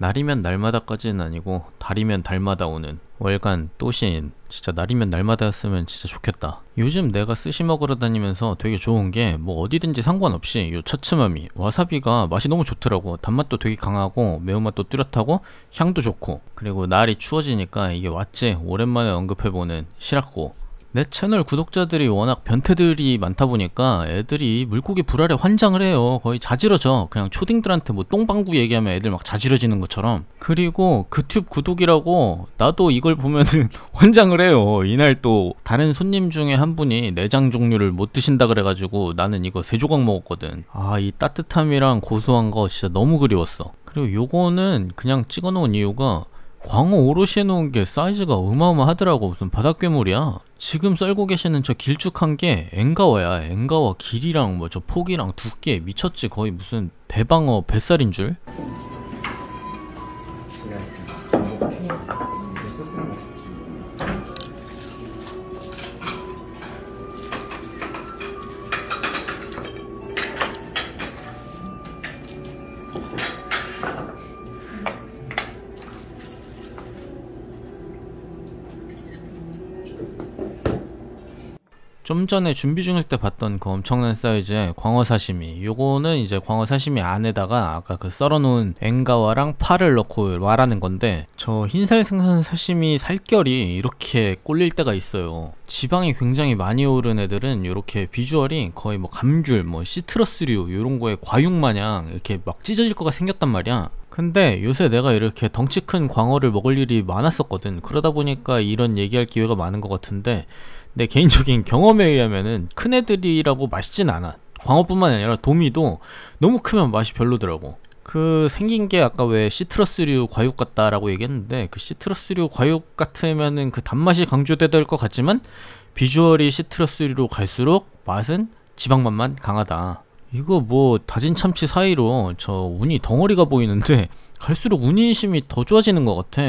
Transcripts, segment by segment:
날이면 날마다까지는 아니고 달이면 달마다 오는 월간 또신 진짜 날이면 날마다였으면 진짜 좋겠다 요즘 내가 스시 먹으러 다니면서 되게 좋은 게 뭐 어디든지 상관없이 요 처츠마미 와사비가 맛이 너무 좋더라고 단맛도 되게 강하고 매운맛도 뚜렷하고 향도 좋고 그리고 날이 추워지니까 이게 왔지 오랜만에 언급해보는 시락고 내 채널 구독자들이 워낙 변태들이 많다 보니까 애들이 물고기 불알에 환장을 해요 거의 자지러져 그냥 초딩들한테 뭐 똥방구 얘기하면 애들 막 자지러지는 것처럼 그리고 그튜브 구독이라고 나도 이걸 보면은 환장을 해요 이날 또 다른 손님 중에 한 분이 내장 종류를 못 드신다 그래가지고 나는 이거 세 조각 먹었거든 아 이 따뜻함이랑 고소한 거 진짜 너무 그리웠어 그리고 요거는 그냥 찍어 놓은 이유가 광어 오롯이 해놓은 게 사이즈가 어마어마하더라고 무슨 바닷괴물이야 지금 썰고 계시는 저 길쭉한 게 엥가워야 엥가워 길이랑 뭐 저 폭이랑 두께 미쳤지 거의 무슨 대방어 뱃살인 줄? 좀 전에 준비 중일 때 봤던 그 엄청난 사이즈의 광어 사시미 요거는 이제 광어 사시미 안에다가 아까 그 썰어놓은 엥가와랑 파를 넣고 말하는 건데 저 흰살 생선 사시미 살결이 이렇게 꼴릴 때가 있어요 지방이 굉장히 많이 오른 애들은 이렇게 비주얼이 거의 뭐 감귤 뭐 시트러스류 이런 거에 과육마냥 이렇게 막 찢어질 거가 생겼단 말이야 근데 요새 내가 이렇게 덩치 큰 광어를 먹을 일이 많았었거든 그러다 보니까 이런 얘기할 기회가 많은 것 같은데 내 개인적인 경험에 의하면은 큰 애들이라고 맛있진 않아. 광어뿐만 아니라 도미도 너무 크면 맛이 별로더라고. 그 생긴 게 아까 왜 시트러스류 과육 같다라고 얘기했는데 그 시트러스류 과육 같으면은 그 단맛이 강조될 되것 같지만 비주얼이 시트러스류로 갈수록 맛은 지방맛만 강하다. 이거 뭐 다진 참치 사이로 저 운이 덩어리가 보이는데 갈수록 운인심이 더 좋아지는 것 같아.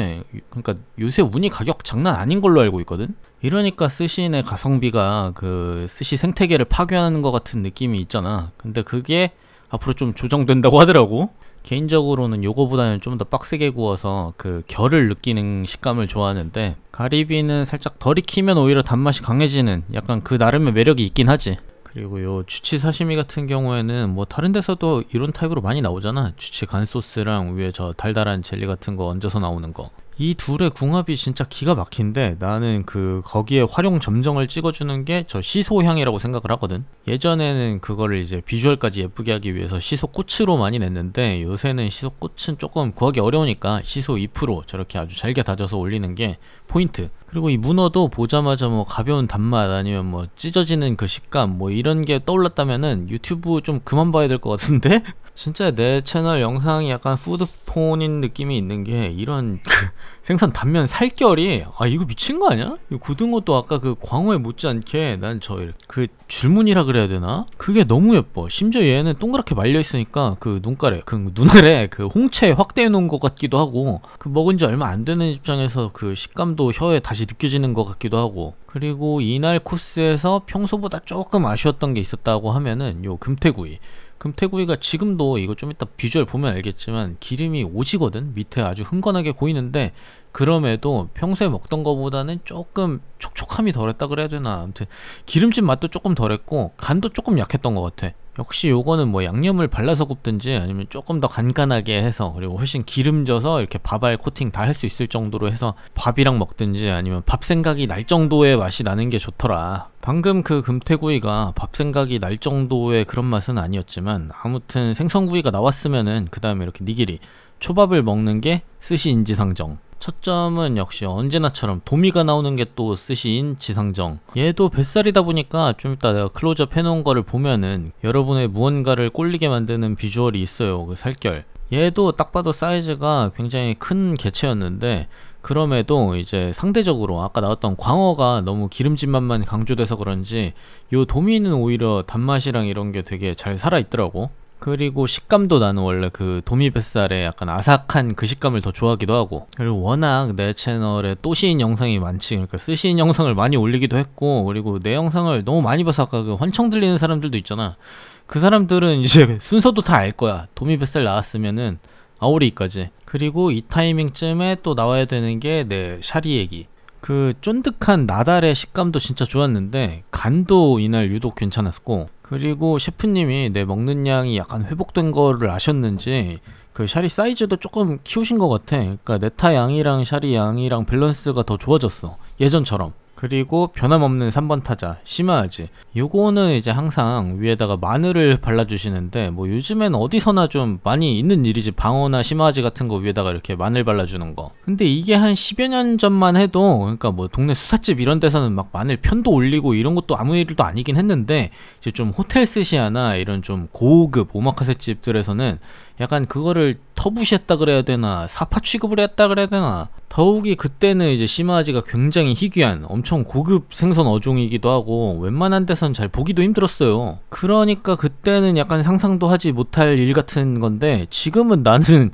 그러니까 요새 운이 가격 장난 아닌 걸로 알고 있거든. 이러니까 스시인의 가성비가 그 스시 생태계를 파괴하는 것 같은 느낌이 있잖아. 근데 그게 앞으로 좀 조정된다고 하더라고. 개인적으로는 요거보다는 좀 더 빡세게 구워서 그 결을 느끼는 식감을 좋아하는데 가리비는 살짝 덜 익히면 오히려 단맛이 강해지는 약간 그 나름의 매력이 있긴 하지. 그리고 요 주치 사시미 같은 경우에는 뭐 다른 데서도 이런 타입으로 많이 나오잖아 주치 간 소스랑 위에 저 달달한 젤리 같은 거 얹어서 나오는 거이 둘의 궁합이 진짜 기가 막힌데 나는 그 거기에 활용 점정을 찍어주는 게 저 시소향이라고 생각을 하거든 예전에는 그거를 이제 비주얼까지 예쁘게 하기 위해서 시소꽃으로 많이 냈는데 요새는 시소꽃은 조금 구하기 어려우니까 시소 2% 저렇게 아주 잘게 다져서 올리는 게 포인트 그리고 이 문어도 보자마자 뭐 가벼운 단맛 아니면 뭐 찢어지는 그 식감 뭐 이런 게 떠올랐다면은 유튜브 좀 그만 봐야 될 것 같은데? 진짜 내 채널 영상이 약간 푸드폰인 느낌이 있는 게 이런 그 생선 단면 살결이 아 이거 미친 거 아니야? 이 고등어도 아까 그 광어에 못지않게 난저그 줄무늬라 그래야 되나? 그게 너무 예뻐 심지어 얘는 동그랗게 말려있으니까 그눈깔에그 그 눈알에 그 홍채 확대해 놓은 것 같기도 하고 그 먹은 지 얼마 안 되는 입장에서 그 식감도 혀에 다시 느껴지는 것 같기도 하고 그리고 이날 코스에서 평소보다 조금 아쉬웠던 게 있었다고 하면은 요 금태구이 금태구이가 지금도 이거 좀 이따 비주얼 보면 알겠지만 기름이 오지거든 밑에 아주 흥건하게 보이는데 그럼에도 평소에 먹던 거보다는 조금 촉촉함이 덜했다 그래야 되나 아무튼 기름진 맛도 조금 덜했고 간도 조금 약했던 것 같아 역시 요거는 뭐 양념을 발라서 굽든지 아니면 조금 더 간간하게 해서 그리고 훨씬 기름져서 이렇게 밥알 코팅 다 할 수 있을 정도로 해서 밥이랑 먹든지 아니면 밥 생각이 날 정도의 맛이 나는 게 좋더라 방금 그 금태구이가 밥 생각이 날 정도의 그런 맛은 아니었지만 아무튼 생선구이가 나왔으면은 그 다음에 이렇게 니기리 초밥을 먹는 게 스시 인지상정 첫 점은 역시 언제나처럼 도미가 나오는 게 또 쓰신 지상정 얘도 뱃살이다 보니까 좀 이따 내가 클로즈업 해놓은 거를 보면은 여러분의 무언가를 꼴리게 만드는 비주얼이 있어요 그 살결 얘도 딱 봐도 사이즈가 굉장히 큰 개체였는데 그럼에도 이제 상대적으로 아까 나왔던 광어가 너무 기름진맛만 강조돼서 그런지 요 도미는 오히려 단맛이랑 이런 게 되게 잘 살아있더라고 그리고 식감도 나는 원래 그 도미뱃살의 약간 아삭한 그 식감을 더 좋아하기도 하고 그리고 워낙 내 채널에 또시인 영상이 많지 그러니까 쓰시인 영상을 많이 올리기도 했고 그리고 내 영상을 너무 많이 봐서 아까 그 환청 들리는 사람들도 있잖아 그 사람들은 이제 순서도 다 알 거야 도미뱃살 나왔으면은 아오리까지 그리고 이 타이밍쯤에 또 나와야 되는 게 내 샤리 얘기 그 쫀득한 나달의 식감도 진짜 좋았는데 간도 이날 유독 괜찮았고 그리고 셰프님이 내 먹는 양이 약간 회복된 거를 아셨는지 그 샤리 사이즈도 조금 키우신 것 같아 그러니까 네타 양이랑 샤리 양이랑 밸런스가 더 좋아졌어 예전처럼 그리고 변함없는 3번 타자 심하지 요거는 이제 항상 위에다가 마늘을 발라주시는데 뭐 요즘엔 어디서나 좀 많이 있는 일이지 방어나 심하지 같은 거 위에다가 이렇게 마늘 발라주는 거 근데 이게 한 10여 년 전만 해도 그러니까 뭐 동네 수사집 이런 데서는 막 마늘 편도 올리고 이런 것도 아무 일도 아니긴 했는데 이제 좀 호텔 스시야나 이런 좀 고급 오마카세 집들에서는 약간 그거를 터부시했다 그래야 되나 사파 취급을 했다 그래야 되나 더욱이 그때는 이제 심마지가 굉장히 희귀한 엄청 고급 생선 어종이기도 하고 웬만한 데선 잘 보기도 힘들었어요. 그러니까 그때는 약간 상상도 하지 못할 일 같은 건데 지금은 나는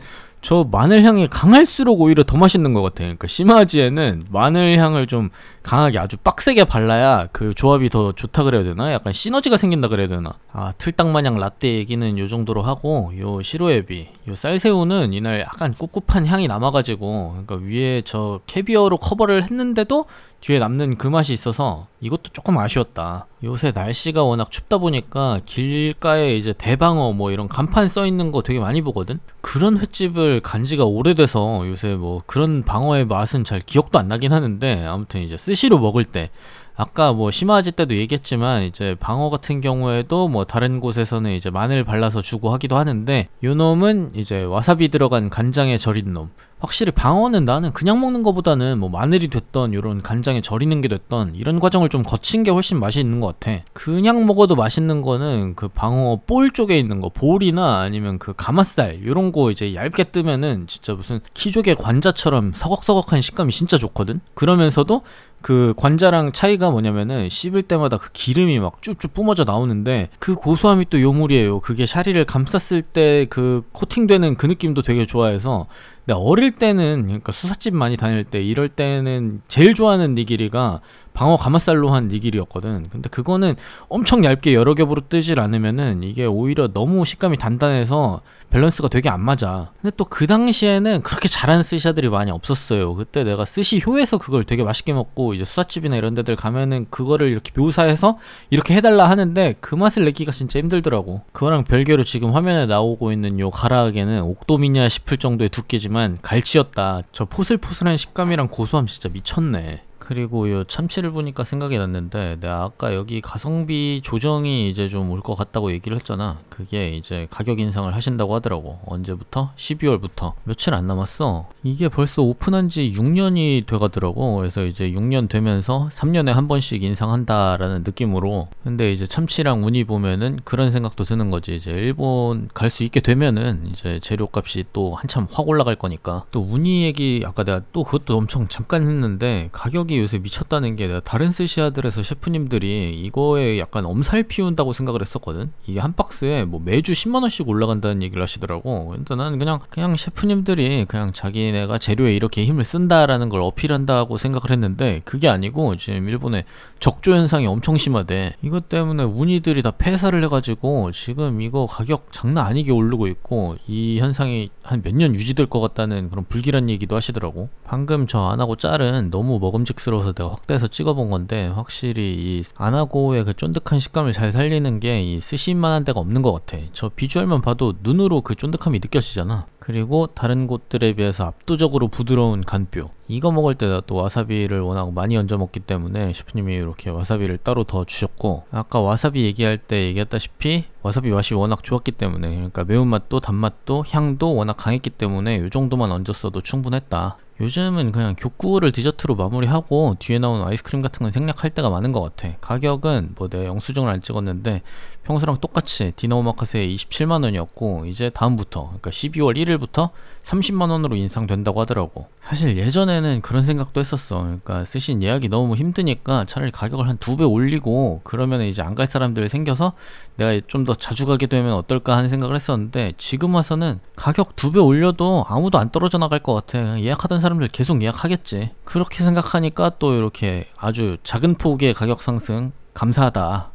저 마늘향이 강할수록 오히려 더 맛있는 것 같아요. 그러니까 심화지에는 마늘향을 좀 강하게 아주 빡세게 발라야 그 조합이 더 좋다 그래야 되나? 약간 시너지가 생긴다 그래야 되나? 아 틀딱마냥 라떼 얘기는 요 정도로 하고 요 시로에비 요 쌀새우는 이날 약간 꿉꿉한 향이 남아가지고 그러니까 위에 저 캐비어로 커버를 했는데도 뒤에 남는 그 맛이 있어서 이것도 조금 아쉬웠다. 요새 날씨가 워낙 춥다 보니까 길가에 이제 대방어 뭐 이런 간판 써 있는 거 되게 많이 보거든? 그런 횟집을 간 지가 오래돼서 요새 뭐 그런 방어의 맛은 잘 기억도 안 나긴 하는데 아무튼 이제 스시로 먹을 때 아까 뭐 심화지 때도 얘기했지만 이제 방어 같은 경우에도 뭐 다른 곳에서는 이제 마늘 발라서 주고 하기도 하는데 요놈은 이제 와사비 들어간 간장에 절인 놈 확실히 방어는 나는 그냥 먹는 것보다는 뭐 마늘이 됐던 이런 간장에 절이는 게 됐던 이런 과정을 좀 거친 게 훨씬 맛이 있는 것 같아 그냥 먹어도 맛있는 거는 그 방어 볼 쪽에 있는 거 볼이나 아니면 그 가마살 이런 거 이제 얇게 뜨면은 진짜 무슨 키조개 관자처럼 서걱서걱한 식감이 진짜 좋거든 그러면서도 그 관자랑 차이가 뭐냐면은 씹을 때마다 그 기름이 막 쭉쭉 뿜어져 나오는데 그 고소함이 또 요물이에요 그게 샤리를 감쌌을 때 그 코팅되는 그 느낌도 되게 좋아해서 근데 네, 어릴 때는 그러니까 수사집 많이 다닐 때 이럴 때는 제일 좋아하는 니기리가 방어 가마살로 한 니길이었거든. 근데 그거는 엄청 얇게 여러 겹으로 뜨질 않으면은 이게 오히려 너무 식감이 단단해서 밸런스가 되게 안 맞아. 근데 또 그 당시에는 그렇게 잘하는 스시들이 많이 없었어요. 그때 내가 스시 효에서 그걸 되게 맛있게 먹고 이제 수사집이나 이런 데들 가면은 그거를 이렇게 묘사해서 이렇게 해달라 하는데 그 맛을 내기가 진짜 힘들더라고. 그거랑 별개로 지금 화면에 나오고 있는 요 가라아게는 옥돔이냐 싶을 정도의 두께지만 갈치였다. 저 포슬포슬한 식감이랑 고소함 진짜 미쳤네. 그리고 요 참치를 보니까 생각이 났는데 내가 네, 아까 여기 가성비 조정이 이제 좀 올 것 같다고 얘기를 했잖아 그게 이제 가격 인상을 하신다고 하더라고 언제부터? 12월부터 며칠 안 남았어 이게 벌써 오픈한 지 6년이 돼가더라고 그래서 이제 6년 되면서 3년에 한 번씩 인상한다라는 느낌으로 근데 이제 참치랑 운이 보면은 그런 생각도 드는 거지 이제 일본 갈 수 있게 되면은 이제 재료값이 또 한참 확 올라갈 거니까 또 운이 얘기 아까 내가 또 그것도 엄청 잠깐 했는데 가격이 요새 미쳤다는 게 내가 다른 스시아들에서 셰프님들이 이거에 약간 엄살 피운다고 생각을 했었거든. 이게 한 박스에 뭐 매주 10만 원씩 올라간다는 얘기를 하시더라고. 근데 나는 그냥 그냥 셰프님들이 그냥 자기네가 재료에 이렇게 힘을 쓴다라는 걸 어필한다고 생각을 했는데 그게 아니고 지금 일본에 적조 현상이 엄청 심하대. 이것 때문에 운이들이 다 폐사를 해가지고 지금 이거 가격 장난 아니게 오르고 있고 이 현상이 한 몇 년 유지될 것 같다는 그런 불길한 얘기도 하시더라고. 방금 저 안하고 짤은 너무 먹음직스 만족스러워서 내가 확대해서 찍어본 건데 확실히 이 아나고의 그 쫀득한 식감을 잘 살리는 게이쓰신만한 데가 없는 것 같아. 저 비주얼만 봐도 눈으로 그 쫀득함이 느껴지잖아. 그리고 다른 곳들에 비해서 압도적으로 부드러운 간뼈 이거 먹을 때다 또 와사비를 워낙 많이 얹어 먹기 때문에 셰프님이 이렇게 와사비를 따로 더 주셨고 아까 와사비 얘기할 때 얘기했다시피 와사비 맛이 워낙 좋았기 때문에 그러니까 매운맛도 단맛도 향도 워낙 강했기 때문에 이 정도만 얹었어도 충분했다 요즘은 그냥 교구를 디저트로 마무리하고 뒤에 나온 아이스크림 같은 건 생략할 때가 많은 것 같아 가격은 뭐내가 영수증을 안 찍었는데 평소랑 똑같이 디나오마카세 27만원이었고 이제 다음부터 그러니까 12월 1일 17일부터 30만원으로 인상된다고 하더라고 사실 예전에는 그런 생각도 했었어 그러니까 쓰신 예약이 너무 힘드니까 차라리 가격을 한 두 배 올리고 그러면 이제 안 갈 사람들이 생겨서 내가 좀 더 자주 가게 되면 어떨까 하는 생각을 했었는데 지금 와서는 가격 두 배 올려도 아무도 안 떨어져 나갈 것 같아 예약하던 사람들 계속 예약하겠지 그렇게 생각하니까 또 이렇게 아주 작은 폭의 가격 상승 감사하다